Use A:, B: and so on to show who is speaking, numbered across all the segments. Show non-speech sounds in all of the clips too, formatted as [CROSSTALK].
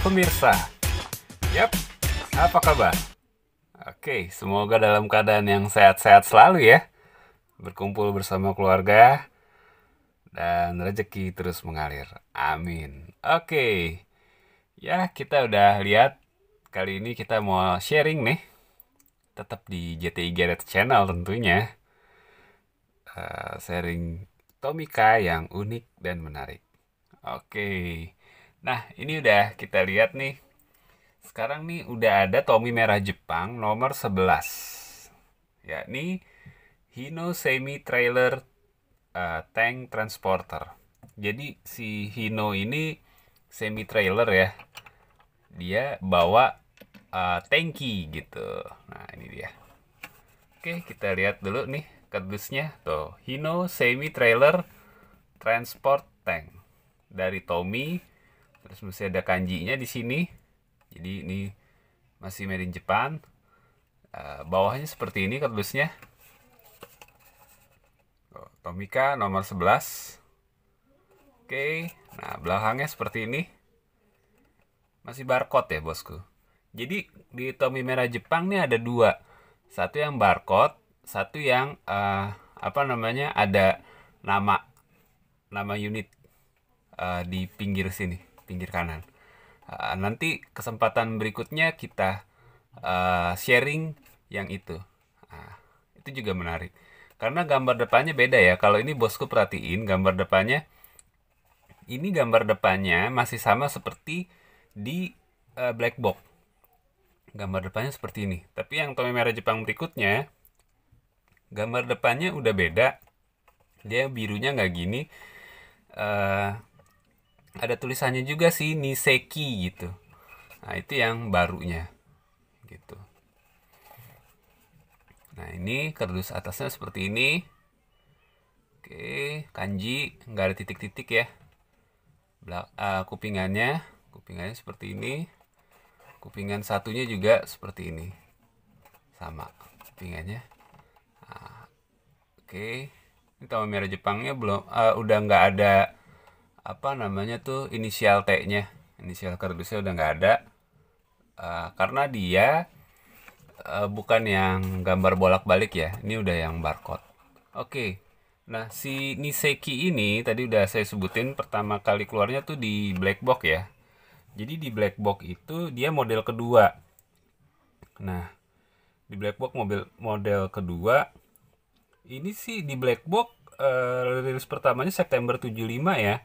A: pemirsa. Yap, apa kabar? Oke, semoga dalam keadaan yang sehat-sehat selalu ya. Berkumpul bersama keluarga dan rezeki terus mengalir. Amin. Oke. Ya, kita udah lihat kali ini kita mau sharing nih. Tetap di JTI Gareth Channel tentunya. Uh, sharing Tomika yang unik dan menarik. Oke. Okay. Nah, ini udah kita lihat nih. Sekarang nih udah ada Tommy Merah Jepang nomor 11. Yakni Hino Semi Trailer uh, Tank Transporter. Jadi si Hino ini semi trailer ya. Dia bawa uh, tanki gitu. Nah, ini dia. Oke, kita lihat dulu nih kardusnya. Tuh, Hino Semi Trailer Transport Tank dari Tommy terus masih ada kanjinya di sini jadi ini masih made in Jepang eh, bawahnya seperti ini kardusnya oh, Tomika nomor 11 oke nah belakangnya seperti ini masih barcode ya bosku jadi di Tomi Merah Jepang ini ada dua satu yang barcode satu yang uh, apa namanya ada nama nama unit uh, di pinggir sini pinggir kanan. Uh, nanti kesempatan berikutnya kita uh, sharing yang itu. Uh, itu juga menarik. Karena gambar depannya beda ya. Kalau ini bosku perhatiin gambar depannya. Ini gambar depannya masih sama seperti di uh, black box. Gambar depannya seperti ini. Tapi yang tome merah Jepang berikutnya, gambar depannya udah beda. Dia birunya nggak gini. Uh, ada tulisannya juga sih Niseki gitu. Nah, itu yang barunya gitu. Nah, ini kardus atasnya seperti ini. Oke, kanji nggak ada titik-titik ya. Belak, uh, kupingannya, kupingannya seperti ini. Kupingan satunya juga seperti ini. Sama kupingannya. Nah, oke, ini tahu merah Jepangnya belum uh, udah nggak ada apa namanya tuh inisial T-nya inisial kardusnya udah nggak ada uh, karena dia uh, bukan yang gambar bolak-balik ya ini udah yang barcode oke okay. nah si Niseki ini tadi udah saya sebutin pertama kali keluarnya tuh di black box ya jadi di black box itu dia model kedua nah di black box mobil model kedua ini sih di black box uh, rilis pertamanya September 75 ya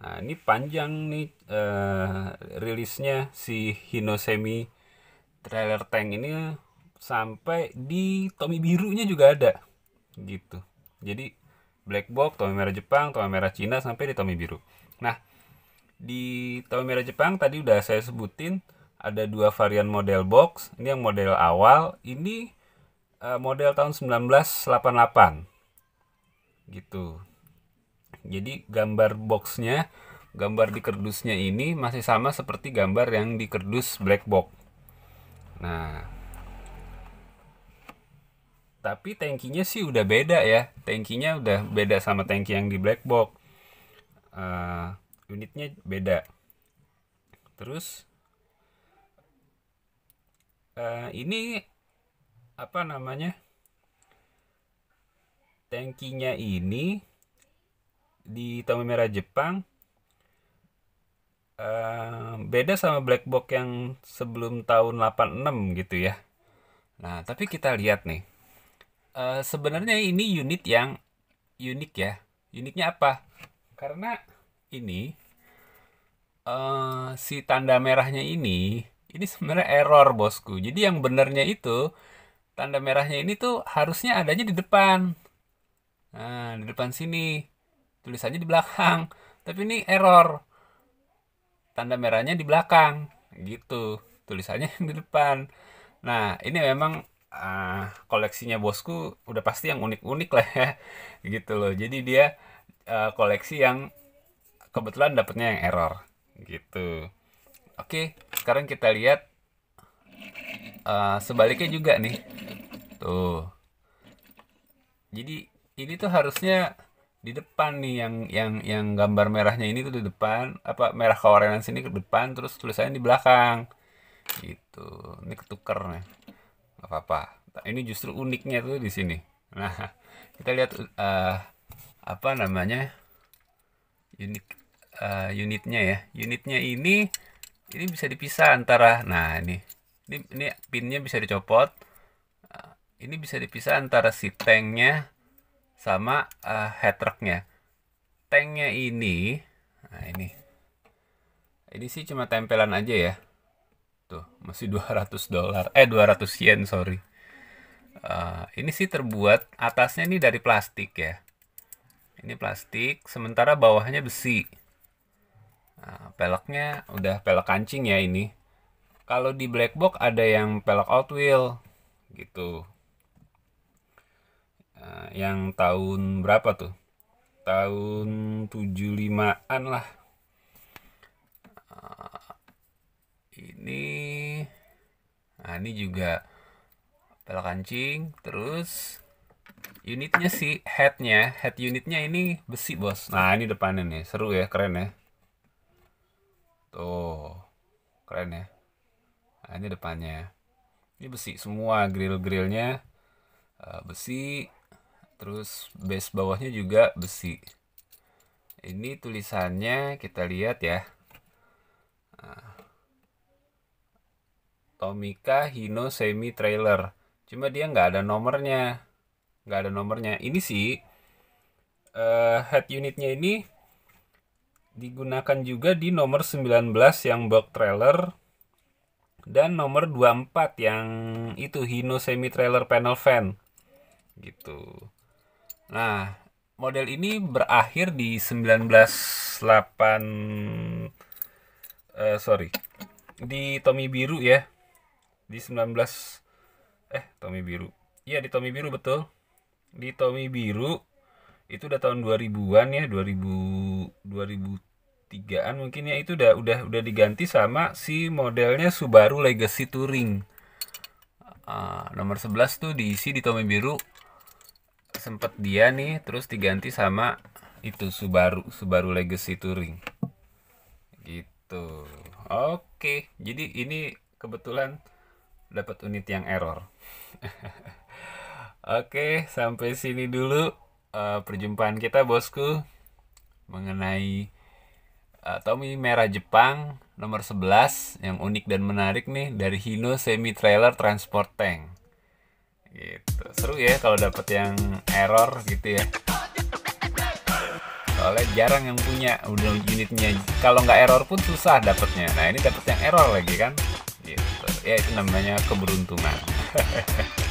A: Nah, ini panjang nih uh, rilisnya si Hinosemi trailer tank ini sampai di Tommy birunya juga ada gitu. Jadi Black Box, Tommy merah Jepang, Tommy merah Cina sampai di Tommy biru. Nah, di Tommy merah Jepang tadi udah saya sebutin ada dua varian model box. Ini yang model awal, ini uh, model tahun 1988. Gitu. Jadi gambar boxnya, gambar di kerdusnya ini masih sama seperti gambar yang di kerdus black box. Nah, tapi tankinya sih udah beda ya. Tankinya udah beda sama tanki yang di black box. Uh, unitnya beda. Terus uh, ini apa namanya? Tankinya ini di Tommy Merah Jepang uh, beda sama black box yang sebelum tahun 86 gitu ya. Nah, tapi kita lihat nih. Uh, sebenarnya ini unit yang unik ya. Uniknya apa? Karena ini uh, si tanda merahnya ini ini sebenarnya error bosku. Jadi yang benernya itu tanda merahnya ini tuh harusnya adanya di depan. Nah, di depan sini tulis aja di belakang tapi ini error tanda merahnya di belakang gitu tulisannya yang di depan nah ini memang uh, koleksinya bosku udah pasti yang unik-unik lah ya gitu loh jadi dia uh, koleksi yang kebetulan dapetnya yang error gitu oke sekarang kita lihat uh, sebaliknya juga nih tuh jadi ini tuh harusnya di depan nih yang yang yang gambar merahnya ini tuh di depan apa merah kawarenan sini ke depan terus tulisannya di belakang gitu ini ketuker nih nggak apa-apa nah, ini justru uniknya tuh di sini nah [LAUGHS] kita lihat uh, apa namanya unit uh, eh, unitnya ya unitnya ini ini bisa dipisah antara nah ini ini ini pinnya bisa dicopot uh, ini bisa dipisah antara si tanknya sama uh, head trucknya tanknya ini nah ini ini sih cuma tempelan aja ya tuh masih 200 dolar eh 200 yen sorry uh, ini sih terbuat atasnya ini dari plastik ya ini plastik sementara bawahnya besi nah, peleknya udah pelek kancing ya ini kalau di black box ada yang pelek out wheel gitu Ah, yang tahun berapa tuh? Tahun 75-an lah. Ah, ini nah ini juga pel kancing terus unitnya sih headnya head unitnya ini besi bos nah ini depannya nih seru ya keren ya tuh keren ya nah, ini depannya ini besi semua grill grillnya ah, besi terus base bawahnya juga besi ini tulisannya kita lihat ya ah. Tomika Hino Semi Trailer cuma dia nggak ada nomornya nggak ada nomornya ini sih uh, head unitnya ini digunakan juga di nomor 19 yang box trailer dan nomor 24 yang itu Hino semi trailer panel fan gitu Nah, model ini berakhir di 198 uh, eh, sorry di Tommy Biru ya di 19 eh Tommy Biru iya di Tommy Biru betul di Tommy Biru itu udah tahun 2000-an ya 2000 2003-an mungkin ya itu udah udah udah diganti sama si modelnya Subaru Legacy Touring uh, nomor 11 tuh diisi di Tommy Biru sempet dia nih terus diganti sama itu Subaru Subaru Legacy Touring gitu oke jadi ini kebetulan dapat unit yang error [LAUGHS] oke sampai sini dulu uh, perjumpaan kita bosku mengenai uh, Tommy merah Jepang nomor 11 yang unik dan menarik nih dari Hino Semi Trailer Transport Tank gitu seru ya kalau dapat yang error gitu ya soalnya jarang yang punya udah unitnya kalau nggak error pun susah dapatnya nah ini dapat yang error lagi kan gitu ya itu namanya keberuntungan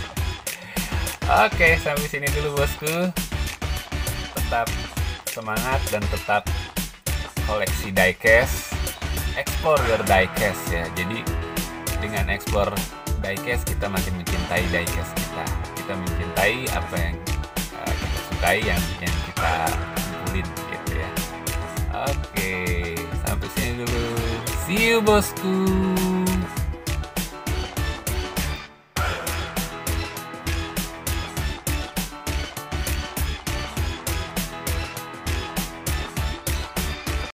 A: [LAUGHS] oke sampai sini dulu bosku tetap semangat dan tetap koleksi diecast explore your diecast ya jadi dengan explore diecast kita makin mencintai diecast kita kita mencintai apa yang uh, kita sukai yang yang kita kumpulin gitu ya oke sampai sini dulu see you bosku